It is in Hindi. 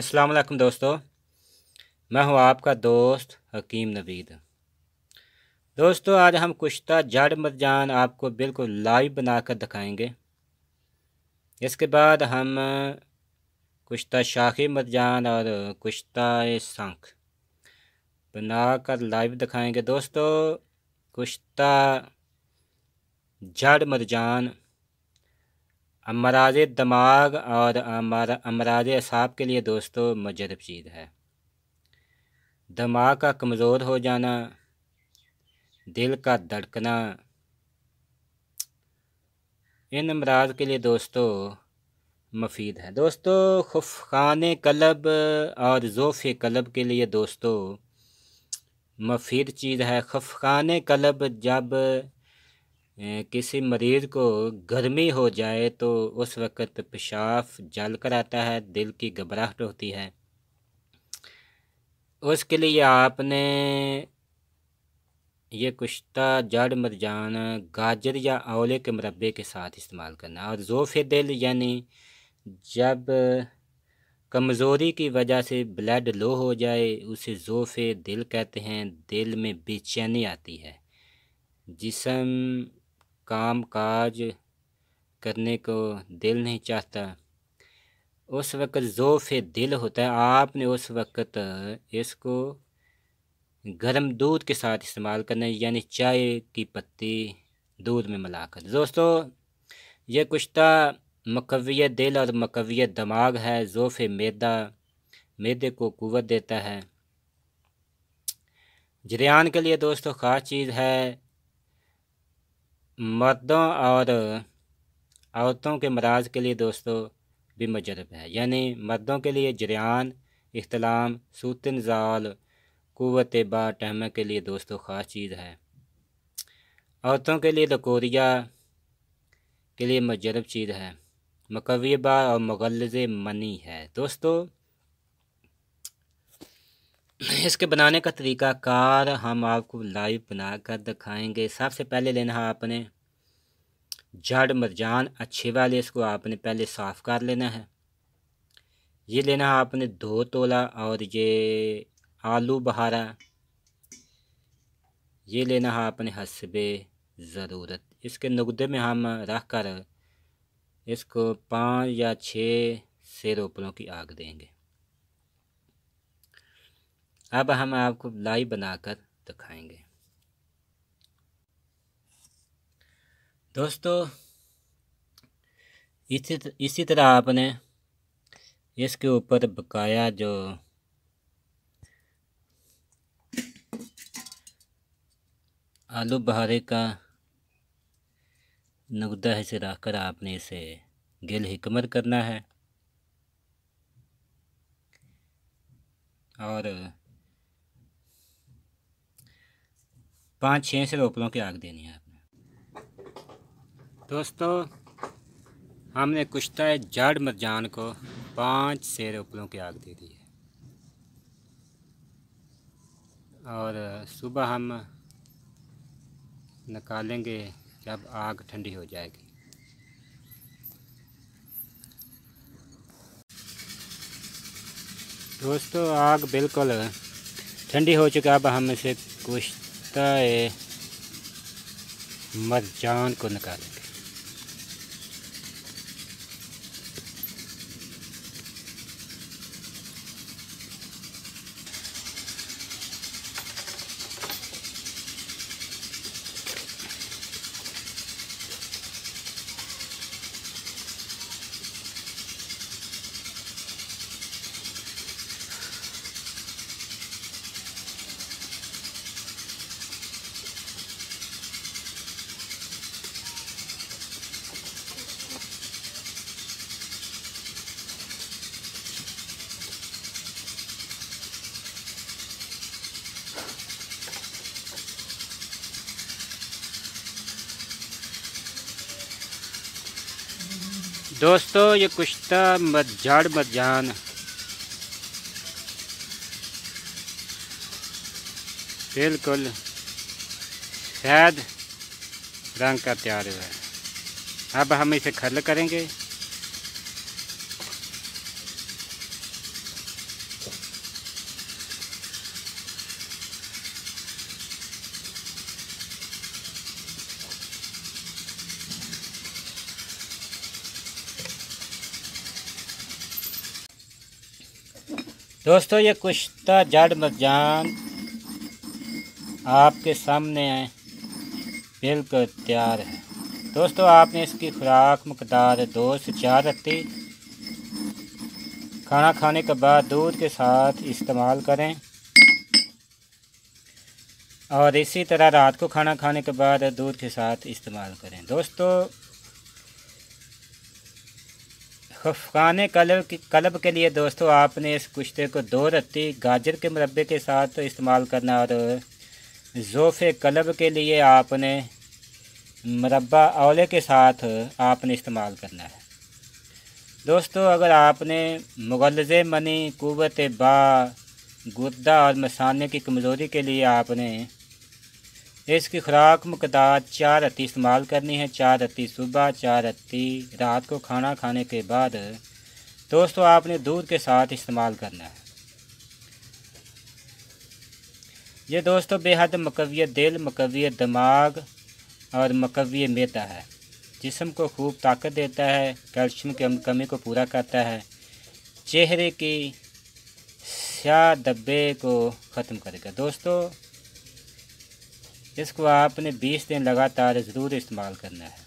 अस्सलाम वालेकुम दोस्तों मैं हूं आपका दोस्त हकीम नवीद दोस्तों आज हम कुश्ता जड़ मरजान आपको बिल्कुल लाइव बनाकर दिखाएंगे इसके बाद हम कुश्ता शाखी मरजान और कुश्ता शंख बनाकर लाइव दिखाएंगे दोस्तों कुश्ता जड़ मरजान अमराज दिमाग और अमराज असाब के लिए दोस्तों मजरब चीज़ है दिमाग का कमज़ोर हो जाना दिल का धड़कना इन अमराज के लिए दोस्तों मफीद है दोस्तों खफखान कलब और जोफ़ कलब के लिए दोस्तों मफीद चीज़ है खफखान कलब जब किसी मरीज़ को गर्मी हो जाए तो उस वक़्त पेशाब जल कर आता है दिल की घबराहट होती है उसके लिए आपने ये कुश्ता जड़ मरजान गाजर या आंवले के मरबे के साथ इस्तेमाल करना और जोफ़ दिल यानी जब कमज़ोरी की वजह से ब्लड लो हो जाए उसे जोफ़ दिल कहते हैं दिल में बेचैनी आती है जिसम काम काज करने को दिल नहीं चाहता उस वक़्त जोफ़ दिल होता है आपने उस वक़्त इसको गर्म दूध के साथ इस्तेमाल करना है यानी चाय की पत्ती दूध में मिलाकर दोस्तों यह कुश्ता मकव्य दिल और मकविय दिमाग है जोफ़ मैदा मैदे को कुवत देता है जरियान के लिए दोस्तों ख़ास चीज़ है मर्दों और औरतों के मराज के लिए दोस्तों भी मजरब है यानी मर्दों के लिए जरियान इख्तलाम सूत नजाल कुत बा टहमा के लिए दोस्तों ख़ास चीज़ है औरतों के लिए लकोरिया के लिए मजरब चीज़ है मकवीबा और मगलज मनी है दोस्तों इसके बनाने का तरीका कार हम आपको लाइव बना कर दिखाएंगे सबसे पहले लेना है आपने जड़ मरजान अच्छे वाले इसको आपने पहले साफ़ कर लेना है ये लेना है आपने दो तोला और ये आलू बहारा ये लेना है आपने हसबे ज़रूरत इसके नुकदे में हम रख कर इसको पाँच या छः से रोपलों की आग देंगे अब हम आपको लाई बनाकर दिखाएंगे दोस्तों इसी इसी तरह आपने इसके ऊपर बकाया जो आलू बहारे का नुकदा हिस्से रख कर आपने इसे गिल हिकमर करना है और पाँच छः से रोपलों की आग देनी है दोस्तों हमने कुश्ता तो जाड मरजान को पांच शेर उपलों की आग दे दी है और सुबह हम निकालेंगे जब आग ठंडी हो जाएगी दोस्तों आग बिल्कुल ठंडी हो चुका अब हम इसे कुश्ता तो मरजान को निकालें दोस्तों ये कुश्ता मत झाड़ मत जान बिल्कुल शायद रंग का तैयार हुआ है अब हम इसे खल करेंगे दोस्तों ये कुश्ता जड़ मजान आपके सामने है बिल्कुल तैयार है दोस्तों आपने इसकी खुराक मकदार दो से चार रखती खाना खाने के बाद दूध के साथ इस्तेमाल करें और इसी तरह रात को खाना खाने के बाद दूध के साथ इस्तेमाल करें दोस्तों खफान कलब कलब के लिए दोस्तों आपने इस कुश्ते को दो रत्ती गाजर के मुरबे के साथ इस्तेमाल करना और जोफे कलब के लिए आपने मुरबा अवले के साथ आपने इस्तेमाल करना है दोस्तों अगर आपने मुगलज़े मनी कुत बा गुर्दा और मसाने की कमज़ोरी के लिए आपने इसकी खुराक मकदाद चार रत्ती इस्तेमाल करनी है चार रत्ती सुबह चार रत्ती रात को खाना खाने के बाद दोस्तों आपने दूध के साथ इस्तेमाल करना है ये दोस्तों बेहद मकवी दिल मकवी दिमाग और मकवी मेता है जिसम को खूब ताकत देता है कैल्शियम की कमी को पूरा करता है चेहरे की स्या दब्बे को ख़त्म करेगा दोस्तों इसको आपने 20 दिन लगातार ज़रूर इस्तेमाल करना है